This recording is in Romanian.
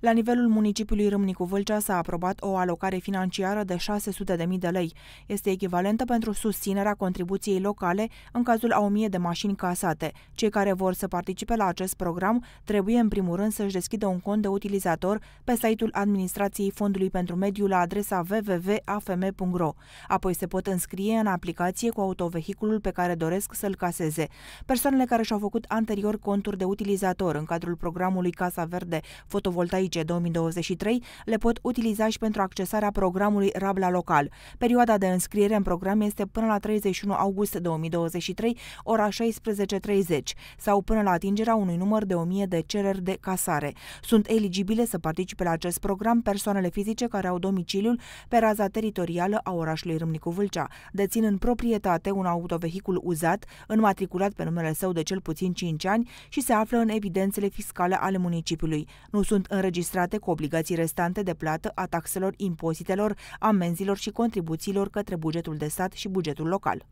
La nivelul municipiului Râmnicu-Vâlcea s-a aprobat o alocare financiară de 600.000 de lei. Este echivalentă pentru susținerea contribuției locale în cazul a 1000 de mașini casate. Cei care vor să participe la acest program trebuie în primul rând să-și deschidă un cont de utilizator pe site-ul Administrației Fondului pentru Mediu la adresa www.afm.ro. Apoi se pot înscrie în aplicație cu autovehiculul pe care doresc să-l caseze. Persoanele care și-au făcut anterior conturi de utilizator în cadrul programului Casa Verde Fotovoltaic 2023 le pot utiliza și pentru accesarea programului Rabla Local. Perioada de înscriere în program este până la 31 august 2023, ora 16.30, sau până la atingerea unui număr de 1000 de cereri de casare. Sunt eligibile să participe la acest program persoanele fizice care au domiciliul pe raza teritorială a orașului Râmnicu-Vâlcea, dețin în proprietate un autovehicul uzat, înmatriculat pe numele său de cel puțin 5 ani și se află în evidențele fiscale ale municipiului. Nu sunt înregistrate înregistrate cu obligații restante de plată a taxelor, impozitelor, amenzilor și contribuțiilor către bugetul de stat și bugetul local.